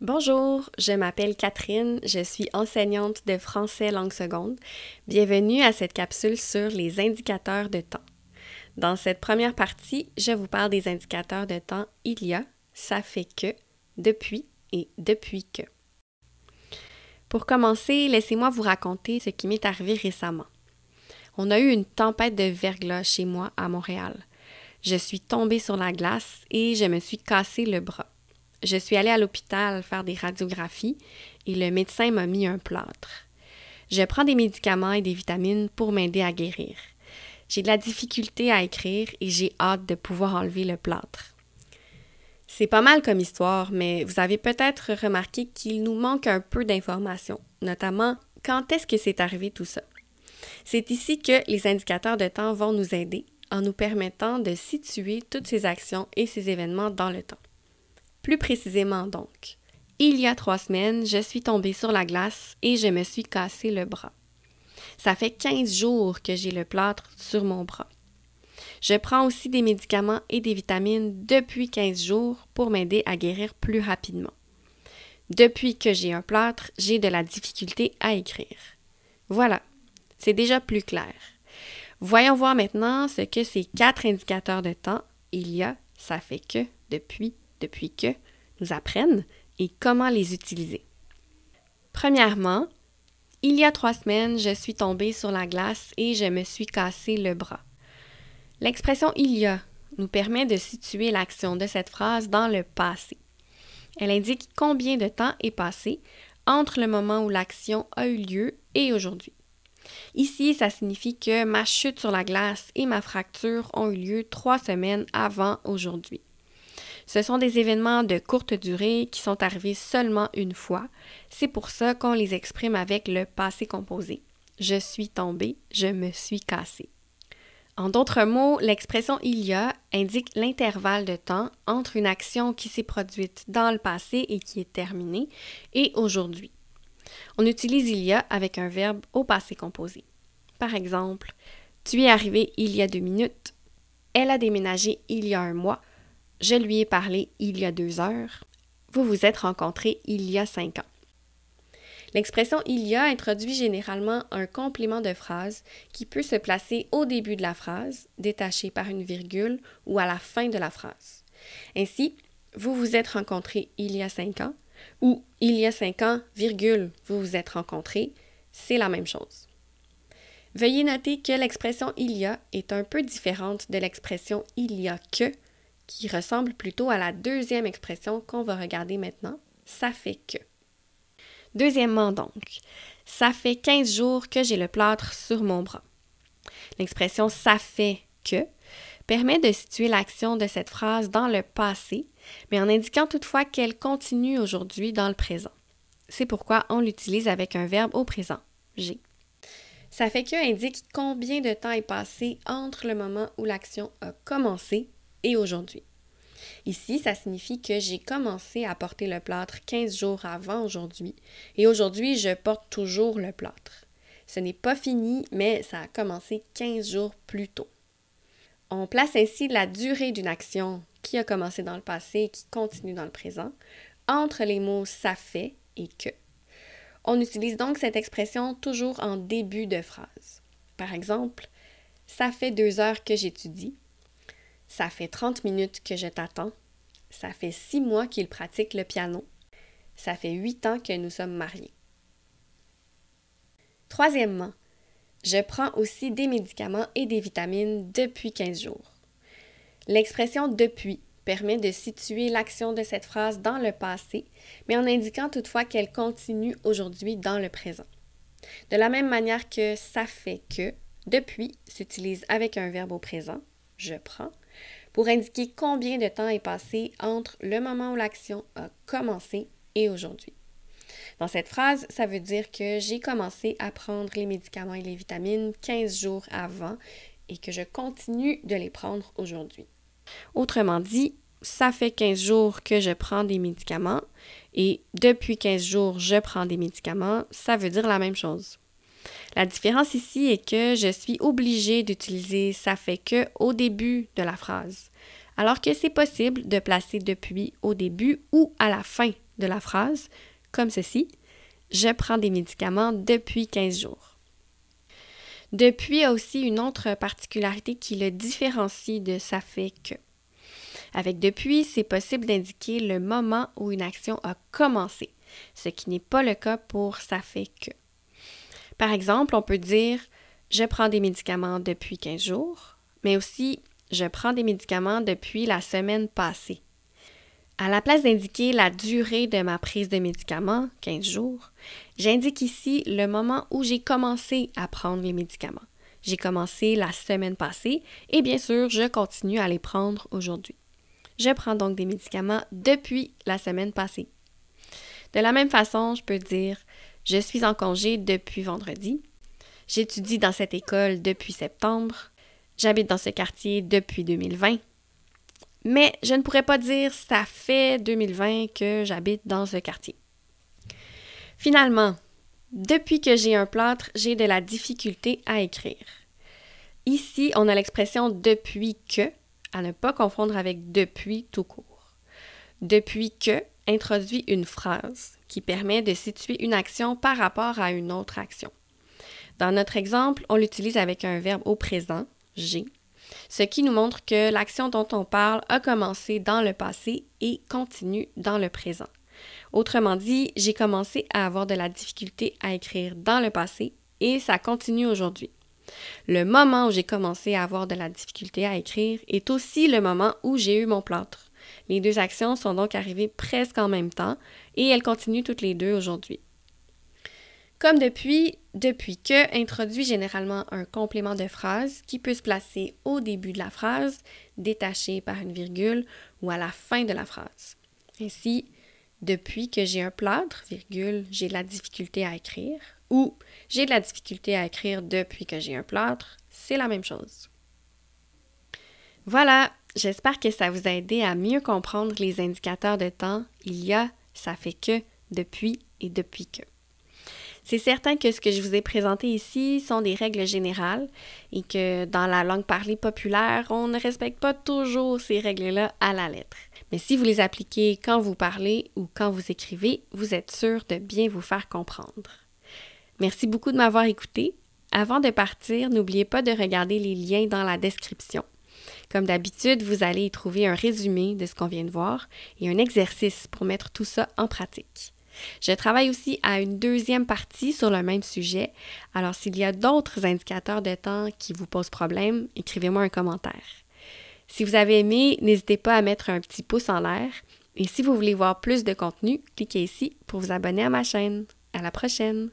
Bonjour, je m'appelle Catherine, je suis enseignante de français langue seconde. Bienvenue à cette capsule sur les indicateurs de temps. Dans cette première partie, je vous parle des indicateurs de temps il y a, ça fait que, depuis et depuis que. Pour commencer, laissez-moi vous raconter ce qui m'est arrivé récemment. On a eu une tempête de verglas chez moi à Montréal. Je suis tombée sur la glace et je me suis cassé le bras. Je suis allée à l'hôpital faire des radiographies et le médecin m'a mis un plâtre. Je prends des médicaments et des vitamines pour m'aider à guérir. J'ai de la difficulté à écrire et j'ai hâte de pouvoir enlever le plâtre. C'est pas mal comme histoire, mais vous avez peut-être remarqué qu'il nous manque un peu d'informations, notamment quand est-ce que c'est arrivé tout ça. C'est ici que les indicateurs de temps vont nous aider en nous permettant de situer toutes ces actions et ces événements dans le temps. Plus précisément donc, il y a trois semaines, je suis tombée sur la glace et je me suis cassé le bras. Ça fait 15 jours que j'ai le plâtre sur mon bras. Je prends aussi des médicaments et des vitamines depuis 15 jours pour m'aider à guérir plus rapidement. Depuis que j'ai un plâtre, j'ai de la difficulté à écrire. Voilà, c'est déjà plus clair. Voyons voir maintenant ce que ces quatre indicateurs de temps, il y a, ça fait que, depuis depuis que nous apprennent et comment les utiliser. Premièrement, il y a trois semaines, je suis tombée sur la glace et je me suis cassé le bras. L'expression il y a nous permet de situer l'action de cette phrase dans le passé. Elle indique combien de temps est passé entre le moment où l'action a eu lieu et aujourd'hui. Ici, ça signifie que ma chute sur la glace et ma fracture ont eu lieu trois semaines avant aujourd'hui. Ce sont des événements de courte durée qui sont arrivés seulement une fois. C'est pour ça qu'on les exprime avec le passé composé. Je suis tombé, je me suis cassé. En d'autres mots, l'expression il y a indique l'intervalle de temps entre une action qui s'est produite dans le passé et qui est terminée et aujourd'hui. On utilise il y a avec un verbe au passé composé. Par exemple, tu es arrivé il y a deux minutes, elle a déménagé il y a un mois je lui ai parlé il y a deux heures. Vous vous êtes rencontrés il y a cinq ans. L'expression il y a introduit généralement un complément de phrase qui peut se placer au début de la phrase, détaché par une virgule, ou à la fin de la phrase. Ainsi, vous vous êtes rencontrés il y a cinq ans, ou il y a cinq ans, virgule, vous vous êtes rencontrés, c'est la même chose. Veuillez noter que l'expression il y a est un peu différente de l'expression il y a que qui ressemble plutôt à la deuxième expression qu'on va regarder maintenant, ça fait que. Deuxièmement donc, ça fait 15 jours que j'ai le plâtre sur mon bras. L'expression ça fait que permet de situer l'action de cette phrase dans le passé, mais en indiquant toutefois qu'elle continue aujourd'hui dans le présent. C'est pourquoi on l'utilise avec un verbe au présent, j'ai. Ça fait que indique combien de temps est passé entre le moment où l'action a commencé et aujourd'hui. Ici, ça signifie que j'ai commencé à porter le plâtre 15 jours avant aujourd'hui et aujourd'hui, je porte toujours le plâtre. Ce n'est pas fini, mais ça a commencé 15 jours plus tôt. On place ainsi la durée d'une action qui a commencé dans le passé et qui continue dans le présent entre les mots ça fait et que. On utilise donc cette expression toujours en début de phrase. Par exemple, ça fait deux heures que j'étudie ça fait 30 minutes que je t'attends. Ça fait 6 mois qu'il pratique le piano. Ça fait 8 ans que nous sommes mariés. Troisièmement, je prends aussi des médicaments et des vitamines depuis 15 jours. L'expression depuis permet de situer l'action de cette phrase dans le passé, mais en indiquant toutefois qu'elle continue aujourd'hui dans le présent. De la même manière que ça fait que, depuis s'utilise avec un verbe au présent, je prends, pour indiquer combien de temps est passé entre le moment où l'action a commencé et aujourd'hui. Dans cette phrase, ça veut dire que j'ai commencé à prendre les médicaments et les vitamines 15 jours avant et que je continue de les prendre aujourd'hui. Autrement dit, ça fait 15 jours que je prends des médicaments et depuis 15 jours, je prends des médicaments, ça veut dire la même chose. La différence ici est que je suis obligée d'utiliser ça fait que au début de la phrase, alors que c'est possible de placer depuis au début ou à la fin de la phrase, comme ceci. Je prends des médicaments depuis 15 jours. Depuis a aussi une autre particularité qui le différencie de ça fait que. Avec depuis, c'est possible d'indiquer le moment où une action a commencé, ce qui n'est pas le cas pour ça fait que. Par exemple, on peut dire je prends des médicaments depuis 15 jours, mais aussi je prends des médicaments depuis la semaine passée. À la place d'indiquer la durée de ma prise de médicaments, 15 jours, j'indique ici le moment où j'ai commencé à prendre les médicaments. J'ai commencé la semaine passée et bien sûr, je continue à les prendre aujourd'hui. Je prends donc des médicaments depuis la semaine passée. De la même façon, je peux dire je suis en congé depuis vendredi. J'étudie dans cette école depuis septembre. J'habite dans ce quartier depuis 2020. Mais je ne pourrais pas dire ça fait 2020 que j'habite dans ce quartier. Finalement, depuis que j'ai un plâtre, j'ai de la difficulté à écrire. Ici, on a l'expression depuis que à ne pas confondre avec depuis tout court. Depuis que introduit une phrase qui permet de situer une action par rapport à une autre action. Dans notre exemple, on l'utilise avec un verbe au présent, j'ai, ce qui nous montre que l'action dont on parle a commencé dans le passé et continue dans le présent. Autrement dit, j'ai commencé à avoir de la difficulté à écrire dans le passé et ça continue aujourd'hui. Le moment où j'ai commencé à avoir de la difficulté à écrire est aussi le moment où j'ai eu mon plâtre. Les deux actions sont donc arrivées presque en même temps et elles continuent toutes les deux aujourd'hui. Comme depuis, depuis que introduit généralement un complément de phrase qui peut se placer au début de la phrase, détaché par une virgule, ou à la fin de la phrase. Ainsi, depuis que j'ai un plâtre, virgule, j'ai de la difficulté à écrire, ou j'ai de la difficulté à écrire depuis que j'ai un plâtre, c'est la même chose. Voilà, j'espère que ça vous a aidé à mieux comprendre les indicateurs de temps. Il y a, ça fait que, depuis et depuis que. C'est certain que ce que je vous ai présenté ici sont des règles générales et que dans la langue parlée populaire, on ne respecte pas toujours ces règles-là à la lettre. Mais si vous les appliquez quand vous parlez ou quand vous écrivez, vous êtes sûr de bien vous faire comprendre. Merci beaucoup de m'avoir écouté. Avant de partir, n'oubliez pas de regarder les liens dans la description. Comme d'habitude, vous allez y trouver un résumé de ce qu'on vient de voir et un exercice pour mettre tout ça en pratique. Je travaille aussi à une deuxième partie sur le même sujet, alors s'il y a d'autres indicateurs de temps qui vous posent problème, écrivez-moi un commentaire. Si vous avez aimé, n'hésitez pas à mettre un petit pouce en l'air et si vous voulez voir plus de contenu, cliquez ici pour vous abonner à ma chaîne. À la prochaine!